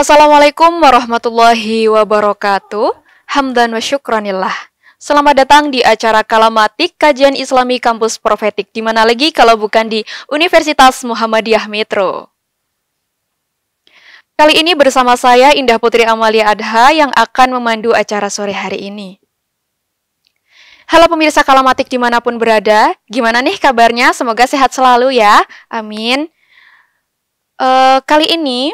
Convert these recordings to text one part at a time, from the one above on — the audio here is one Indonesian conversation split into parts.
Assalamualaikum warahmatullahi wabarakatuh. Hamdan wa syukranillah. Selamat datang di acara Kalamatik Kajian Islami Kampus Profetik di mana lagi kalau bukan di Universitas Muhammadiyah Metro. Kali ini bersama saya Indah Putri Amalia Adha yang akan memandu acara sore hari ini. Halo pemirsa Kalamatik dimanapun berada, gimana nih kabarnya? Semoga sehat selalu ya, amin. Uh, kali ini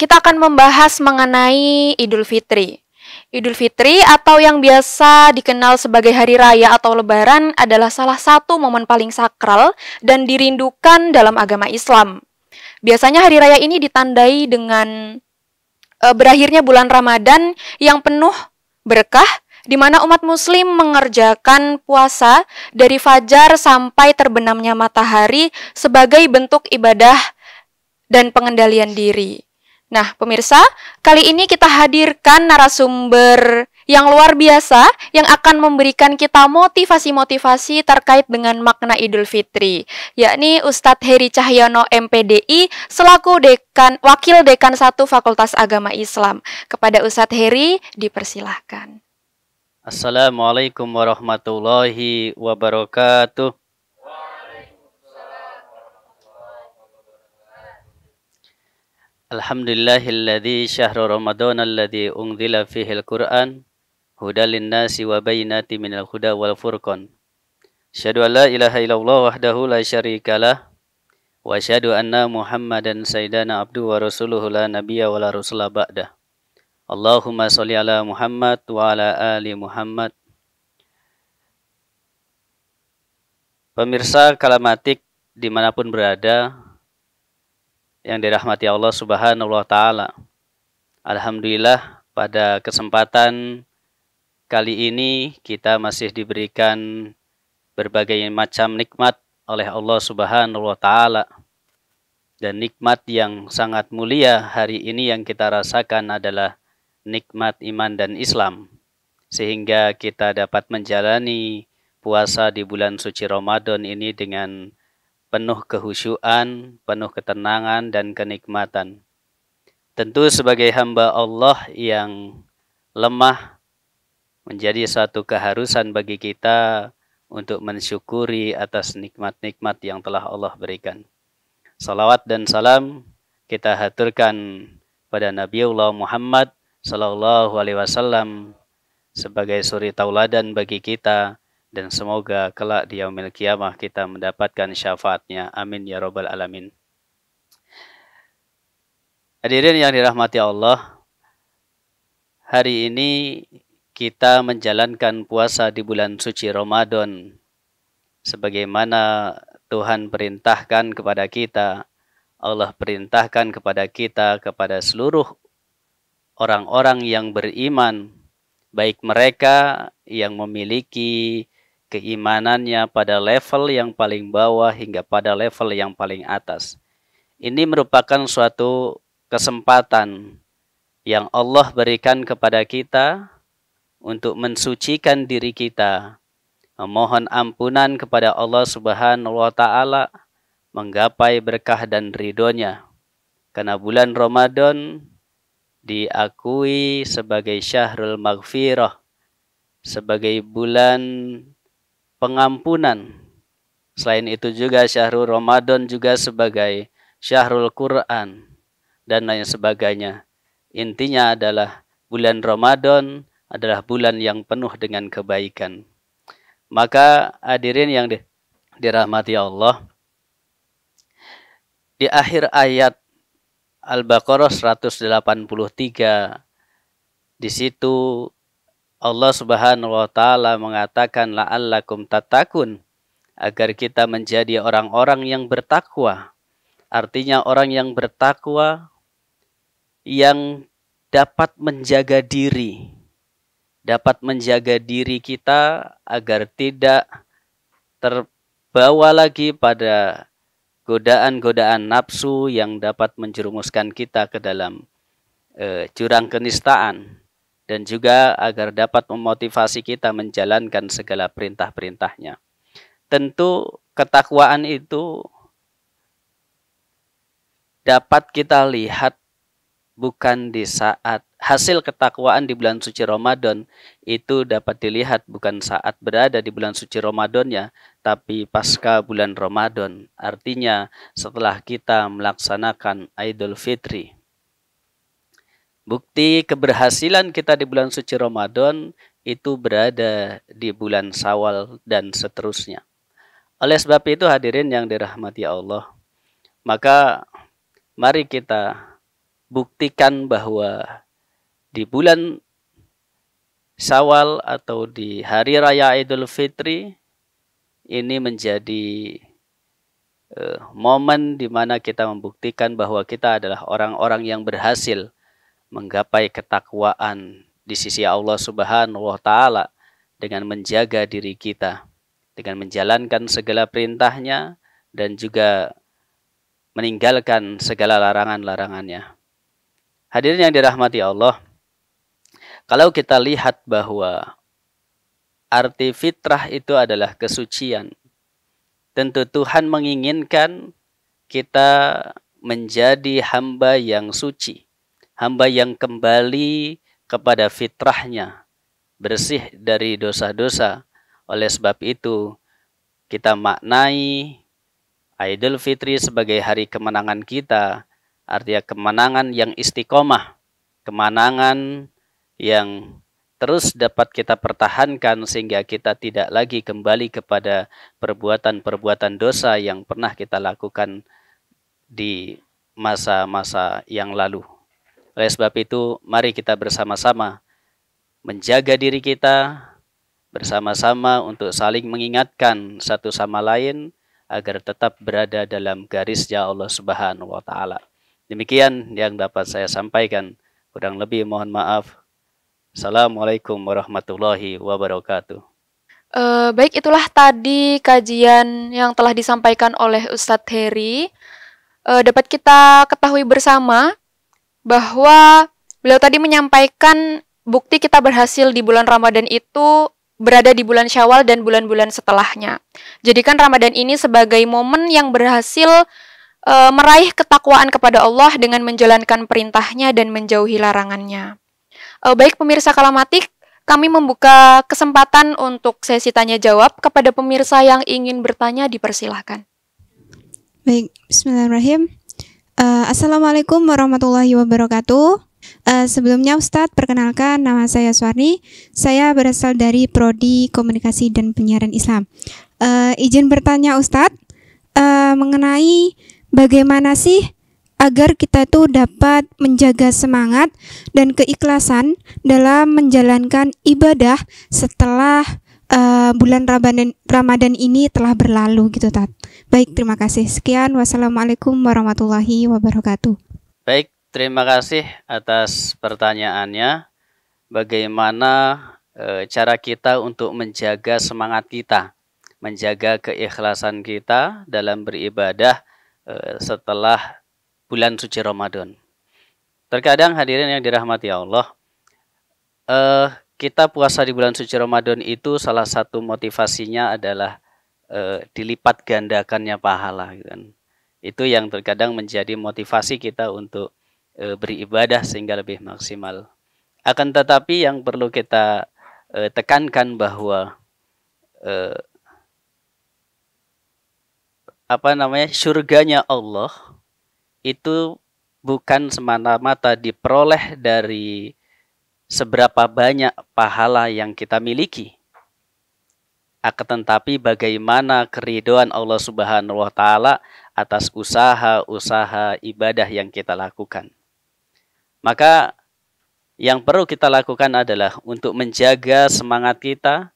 kita akan membahas mengenai Idul Fitri. Idul Fitri atau yang biasa dikenal sebagai hari raya atau lebaran adalah salah satu momen paling sakral dan dirindukan dalam agama Islam. Biasanya hari raya ini ditandai dengan e, berakhirnya bulan Ramadan yang penuh berkah di mana umat muslim mengerjakan puasa dari fajar sampai terbenamnya matahari sebagai bentuk ibadah dan pengendalian diri. Nah, pemirsa, kali ini kita hadirkan narasumber yang luar biasa yang akan memberikan kita motivasi-motivasi terkait dengan makna Idul Fitri, yakni Ustadz Heri Cahyono MPDI selaku dekan Wakil Dekan satu Fakultas Agama Islam. Kepada Ustadz Heri dipersilahkan. Assalamualaikum warahmatullahi wabarakatuh. Alhamdulillahilladzi syahrul Ramadan alladzi unzila fihi al-Qur'an hudal linnasi wa bayyinatin minal huda wal furqan. Syahadu alla ilaha illallah wahdahu la syarikalah wa syahadu anna Muhammadan sayyidana abdu wa rasuluhu la nabiyya wa rusula ba'da. Allahumma shalli ala Muhammad wa ala ali Muhammad. Pemirsa Kalamatik dimanapun berada, yang dirahmati Allah Subhanahu wa taala. Alhamdulillah pada kesempatan kali ini kita masih diberikan berbagai macam nikmat oleh Allah Subhanahu wa taala. Dan nikmat yang sangat mulia hari ini yang kita rasakan adalah nikmat iman dan Islam. Sehingga kita dapat menjalani puasa di bulan suci Ramadan ini dengan penuh kehusuan, penuh ketenangan dan kenikmatan. Tentu sebagai hamba Allah yang lemah menjadi satu keharusan bagi kita untuk mensyukuri atas nikmat-nikmat yang telah Allah berikan. Salawat dan salam kita haturkan pada Nabi Allah Muhammad Sallallahu Alaihi Wasallam sebagai suri tauladan bagi kita dan semoga kelak di yaumil kiamah kita mendapatkan syafaatnya. Amin ya robbal alamin. Hadirin yang dirahmati Allah, hari ini kita menjalankan puasa di bulan suci Ramadan sebagaimana Tuhan perintahkan kepada kita. Allah perintahkan kepada kita kepada seluruh orang-orang yang beriman, baik mereka yang memiliki keimanannya pada level yang paling bawah hingga pada level yang paling atas. Ini merupakan suatu kesempatan yang Allah berikan kepada kita untuk mensucikan diri kita, memohon ampunan kepada Allah Subhanahu wa taala, menggapai berkah dan ridhonya. Karena bulan Ramadan diakui sebagai syahrul maghfirah, sebagai bulan pengampunan. Selain itu juga syahrul Ramadan juga sebagai syahrul Quran dan lain sebagainya. Intinya adalah bulan Ramadan adalah bulan yang penuh dengan kebaikan. Maka hadirin yang dirahmati Allah, di akhir ayat Al-Baqarah 183 di situ Allah Subhanahu wa taala mengatakan la'allakum tatakun agar kita menjadi orang-orang yang bertakwa. Artinya orang yang bertakwa yang dapat menjaga diri. Dapat menjaga diri kita agar tidak terbawa lagi pada godaan-godaan nafsu yang dapat menjerumuskan kita ke dalam curang eh, jurang kenistaan dan juga agar dapat memotivasi kita menjalankan segala perintah-perintahnya. Tentu ketakwaan itu dapat kita lihat bukan di saat hasil ketakwaan di bulan suci Ramadan itu dapat dilihat bukan saat berada di bulan suci ya, tapi pasca bulan Ramadan. Artinya setelah kita melaksanakan Idul Fitri. Bukti keberhasilan kita di bulan suci Ramadan itu berada di bulan Sawal dan seterusnya. Oleh sebab itu hadirin yang dirahmati Allah, maka mari kita buktikan bahwa di bulan Sawal atau di hari raya Idul Fitri ini menjadi uh, momen di mana kita membuktikan bahwa kita adalah orang-orang yang berhasil menggapai ketakwaan di sisi Allah Subhanahu wa taala dengan menjaga diri kita, dengan menjalankan segala perintahnya dan juga meninggalkan segala larangan-larangannya. Hadirin yang dirahmati Allah, kalau kita lihat bahwa arti fitrah itu adalah kesucian, tentu Tuhan menginginkan kita menjadi hamba yang suci hamba yang kembali kepada fitrahnya, bersih dari dosa-dosa. Oleh sebab itu, kita maknai Idul Fitri sebagai hari kemenangan kita, artinya kemenangan yang istiqomah, kemenangan yang terus dapat kita pertahankan sehingga kita tidak lagi kembali kepada perbuatan-perbuatan dosa yang pernah kita lakukan di masa-masa yang lalu. Oleh sebab itu, mari kita bersama-sama menjaga diri kita, bersama-sama untuk saling mengingatkan satu sama lain agar tetap berada dalam garis ya Allah Subhanahu wa taala. Demikian yang dapat saya sampaikan. Kurang lebih mohon maaf. Assalamualaikum warahmatullahi wabarakatuh. E, baik itulah tadi kajian yang telah disampaikan oleh Ustadz Heri. E, dapat kita ketahui bersama bahwa beliau tadi menyampaikan bukti kita berhasil di bulan Ramadan itu berada di bulan Syawal dan bulan-bulan setelahnya. Jadikan Ramadan ini sebagai momen yang berhasil e, meraih ketakwaan kepada Allah dengan menjalankan perintahnya dan menjauhi larangannya. E, baik pemirsa kalamatik, kami membuka kesempatan untuk sesi tanya jawab kepada pemirsa yang ingin bertanya dipersilahkan. Baik, bismillahirrahmanirrahim. Uh, Assalamualaikum warahmatullahi wabarakatuh. Uh, sebelumnya Ustadz, perkenalkan nama saya Swarni. Saya berasal dari Prodi Komunikasi dan Penyiaran Islam. Uh, izin bertanya Ustadz, uh, mengenai bagaimana sih agar kita itu dapat menjaga semangat dan keikhlasan dalam menjalankan ibadah setelah Eh, bulan Ramadan, Ramadan ini telah berlalu gitu Tat. Baik, terima kasih. Sekian, wassalamualaikum warahmatullahi wabarakatuh. Baik, terima kasih atas pertanyaannya. Bagaimana e, cara kita untuk menjaga semangat kita, menjaga keikhlasan kita dalam beribadah e, setelah bulan suci Ramadan. Terkadang hadirin yang dirahmati Allah, kita puasa di bulan suci Ramadan itu salah satu motivasinya adalah e, dilipat gandakannya pahala gitu kan. Itu yang terkadang menjadi motivasi kita untuk e, beribadah sehingga lebih maksimal. Akan tetapi yang perlu kita e, tekankan bahwa e, apa namanya surganya Allah itu bukan semata-mata diperoleh dari seberapa banyak pahala yang kita miliki. Akan tetapi bagaimana keridoan Allah Subhanahu wa taala atas usaha-usaha ibadah yang kita lakukan. Maka yang perlu kita lakukan adalah untuk menjaga semangat kita,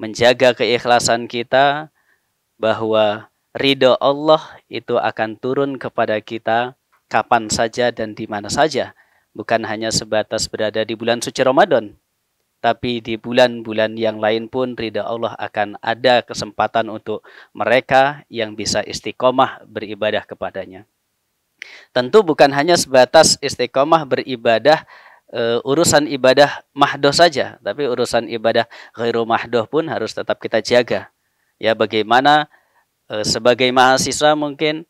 menjaga keikhlasan kita bahwa ridho Allah itu akan turun kepada kita kapan saja dan di mana saja bukan hanya sebatas berada di bulan suci Ramadan, tapi di bulan-bulan yang lain pun ridha Allah akan ada kesempatan untuk mereka yang bisa istiqomah beribadah kepadanya. Tentu bukan hanya sebatas istiqomah beribadah uh, urusan ibadah mahdoh saja, tapi urusan ibadah ghairu mahdoh pun harus tetap kita jaga. Ya bagaimana uh, sebagai mahasiswa mungkin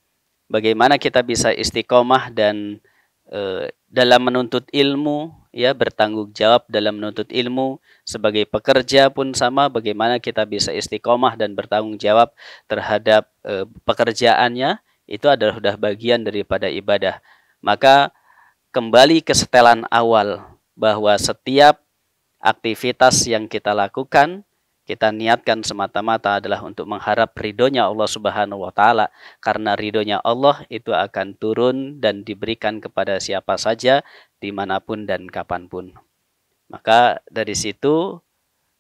bagaimana kita bisa istiqomah dan Eh, dalam menuntut ilmu ya bertanggung jawab dalam menuntut ilmu sebagai pekerja pun sama bagaimana kita bisa istiqomah dan bertanggung jawab terhadap e, pekerjaannya itu adalah sudah bagian daripada ibadah maka kembali ke setelan awal bahwa setiap aktivitas yang kita lakukan kita niatkan semata-mata adalah untuk mengharap ridhonya Allah Subhanahu wa taala karena ridhonya Allah itu akan turun dan diberikan kepada siapa saja dimanapun dan kapanpun maka dari situ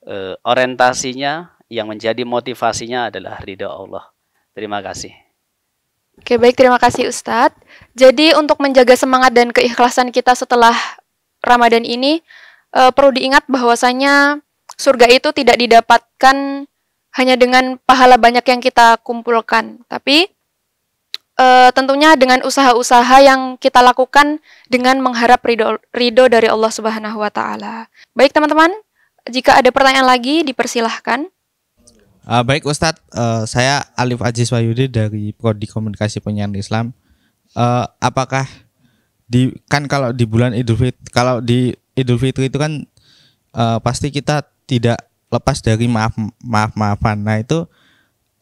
eh, orientasinya yang menjadi motivasinya adalah ridho Allah terima kasih Oke baik terima kasih Ustadz jadi untuk menjaga semangat dan keikhlasan kita setelah Ramadan ini eh, perlu diingat bahwasanya surga itu tidak didapatkan hanya dengan pahala banyak yang kita kumpulkan, tapi e, tentunya dengan usaha-usaha yang kita lakukan dengan mengharap ridho, ridho dari Allah Subhanahu wa Ta'ala. Baik, teman-teman, jika ada pertanyaan lagi, dipersilahkan. Uh, baik, Ustadz, uh, saya Alif Aziz Wahyudi dari Prodi Komunikasi Penyiaran Islam. Uh, apakah di kan kalau di bulan Idul Fitri, kalau di Idul Fitri itu kan uh, pasti kita tidak lepas dari maaf maaf maafan. Nah itu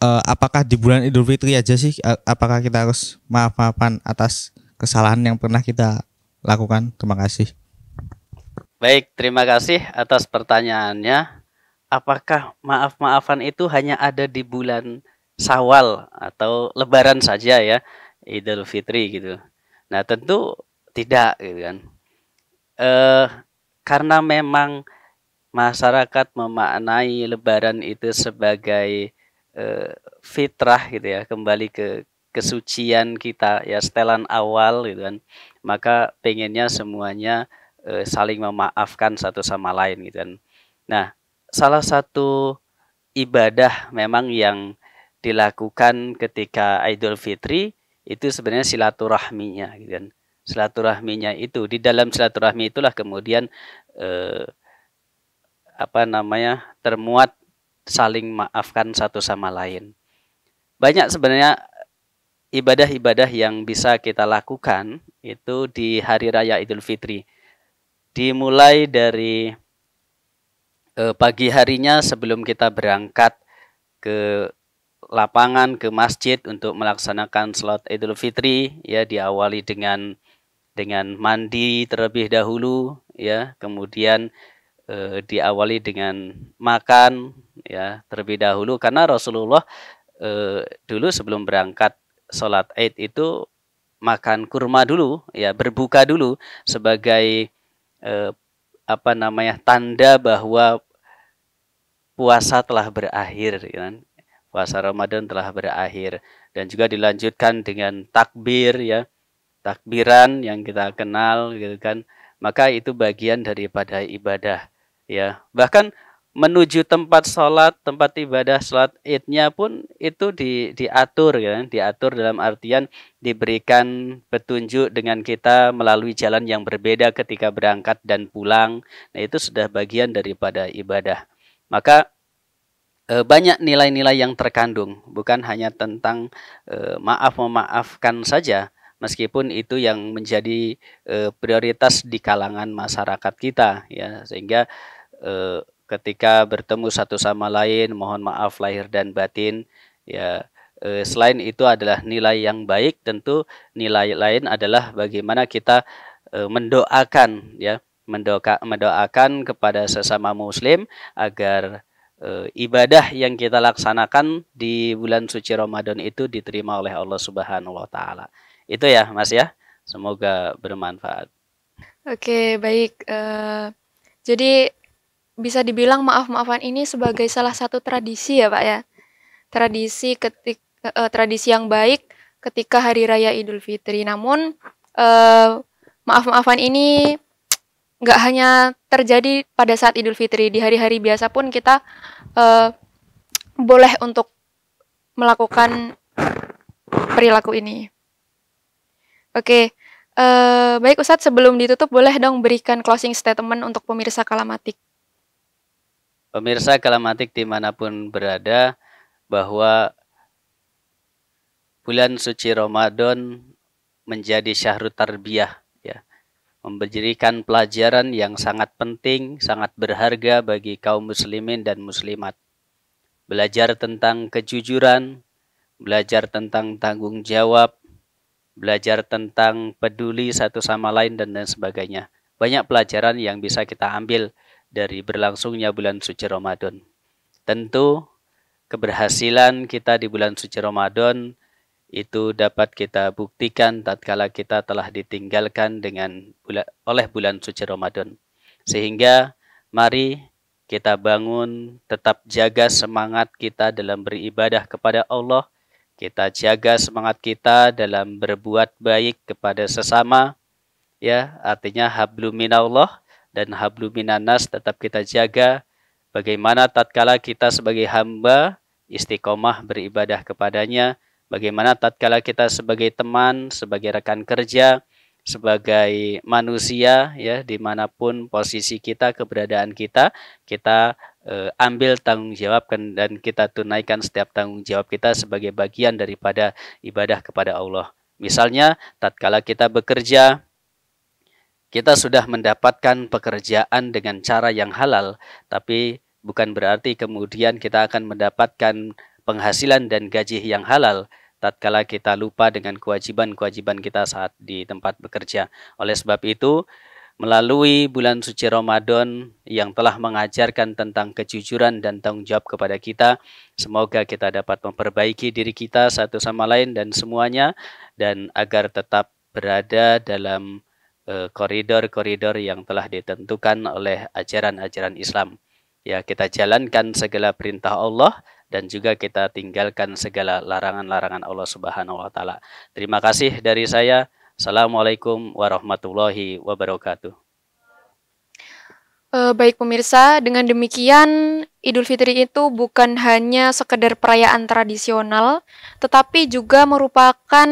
uh, apakah di bulan Idul Fitri aja sih? Eh, apakah kita harus maaf maafan atas kesalahan yang pernah kita lakukan? Terima kasih. Baik, terima kasih atas pertanyaannya. Apakah maaf maafan itu hanya ada di bulan Sawal atau Lebaran saja ya Idul Fitri gitu? Nah tentu tidak gitu kan. Eh, karena memang masyarakat memaknai lebaran itu sebagai uh, fitrah gitu ya, kembali ke kesucian kita ya setelan awal gitu kan. Maka pengennya semuanya uh, saling memaafkan satu sama lain gitu kan. Nah, salah satu ibadah memang yang dilakukan ketika Idul Fitri itu sebenarnya silaturahminya gitu kan silaturahminya itu di dalam silaturahmi itulah kemudian eh, apa namanya termuat saling maafkan satu sama lain. Banyak sebenarnya ibadah-ibadah yang bisa kita lakukan itu di hari raya Idul Fitri. Dimulai dari eh, pagi harinya sebelum kita berangkat ke lapangan ke masjid untuk melaksanakan sholat Idul Fitri ya diawali dengan dengan mandi terlebih dahulu ya kemudian eh, diawali dengan makan ya terlebih dahulu karena Rasulullah eh, dulu sebelum berangkat sholat Id itu makan kurma dulu ya berbuka dulu sebagai eh, apa namanya tanda bahwa puasa telah berakhir ya kan puasa Ramadan telah berakhir dan juga dilanjutkan dengan takbir ya takbiran yang kita kenal gitu kan maka itu bagian daripada ibadah ya bahkan menuju tempat sholat, tempat ibadah sholat idnya pun itu di, diatur ya, diatur dalam artian diberikan petunjuk dengan kita melalui jalan yang berbeda ketika berangkat dan pulang. Nah itu sudah bagian daripada ibadah. Maka e, banyak nilai-nilai yang terkandung, bukan hanya tentang e, maaf memaafkan saja, meskipun itu yang menjadi e, prioritas di kalangan masyarakat kita ya, sehingga eh, ketika bertemu satu sama lain mohon maaf lahir dan batin ya eh, selain itu adalah nilai yang baik tentu nilai lain adalah bagaimana kita eh, mendoakan ya mendoka, mendoakan kepada sesama muslim agar eh, ibadah yang kita laksanakan di bulan suci Ramadan itu diterima oleh Allah Subhanahu wa taala. Itu ya, Mas ya. Semoga bermanfaat. Oke, baik. Uh, jadi bisa dibilang maaf-maafan ini sebagai salah satu tradisi ya Pak ya. Tradisi ketik eh, tradisi yang baik ketika hari raya Idul Fitri. Namun eh, maaf-maafan ini nggak hanya terjadi pada saat Idul Fitri, di hari-hari biasa pun kita eh, boleh untuk melakukan perilaku ini. Oke, eh, baik Ustadz sebelum ditutup boleh dong berikan closing statement untuk pemirsa Kalamatik pemirsa Kalamatik dimanapun berada bahwa bulan suci Ramadan menjadi syahrut tarbiyah ya memberikan pelajaran yang sangat penting sangat berharga bagi kaum muslimin dan muslimat belajar tentang kejujuran belajar tentang tanggung jawab belajar tentang peduli satu sama lain dan lain sebagainya banyak pelajaran yang bisa kita ambil dari berlangsungnya bulan suci Ramadan. Tentu keberhasilan kita di bulan suci Ramadan itu dapat kita buktikan tatkala kita telah ditinggalkan dengan oleh bulan suci Ramadan. Sehingga mari kita bangun, tetap jaga semangat kita dalam beribadah kepada Allah. Kita jaga semangat kita dalam berbuat baik kepada sesama. Ya, artinya hablum minallah dan habluminanas tetap kita jaga bagaimana tatkala kita sebagai hamba istiqomah beribadah kepadanya, bagaimana tatkala kita sebagai teman, sebagai rekan kerja, sebagai manusia ya dimanapun posisi kita keberadaan kita kita eh, ambil tanggung jawab kan, dan kita tunaikan setiap tanggung jawab kita sebagai bagian daripada ibadah kepada Allah misalnya tatkala kita bekerja kita sudah mendapatkan pekerjaan dengan cara yang halal, tapi bukan berarti kemudian kita akan mendapatkan penghasilan dan gaji yang halal tatkala kita lupa dengan kewajiban-kewajiban kita saat di tempat bekerja. Oleh sebab itu, melalui bulan suci Ramadan yang telah mengajarkan tentang kejujuran dan tanggung jawab kepada kita. Semoga kita dapat memperbaiki diri kita satu sama lain dan semuanya dan agar tetap berada dalam Eh, koridor-koridor yang telah ditentukan oleh ajaran-ajaran Islam. Ya, kita jalankan segala perintah Allah dan juga kita tinggalkan segala larangan-larangan Allah Subhanahu wa taala. Terima kasih dari saya. Assalamualaikum warahmatullahi wabarakatuh. Eh, baik pemirsa, dengan demikian Idul Fitri itu bukan hanya sekedar perayaan tradisional, tetapi juga merupakan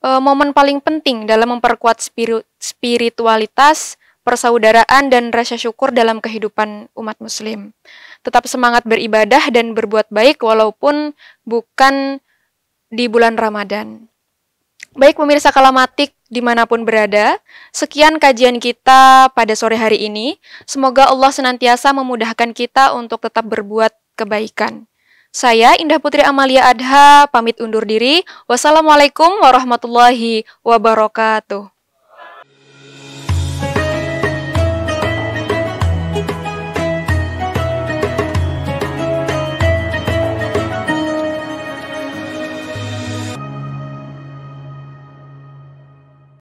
e, momen paling penting dalam memperkuat spirit, spiritualitas, persaudaraan, dan rasa syukur dalam kehidupan umat Muslim. Tetap semangat beribadah dan berbuat baik, walaupun bukan di bulan Ramadan. Baik pemirsa Kalamatik dimanapun berada, sekian kajian kita pada sore hari ini. Semoga Allah senantiasa memudahkan kita untuk tetap berbuat kebaikan. Saya Indah Putri Amalia Adha pamit undur diri. Wassalamualaikum warahmatullahi wabarakatuh.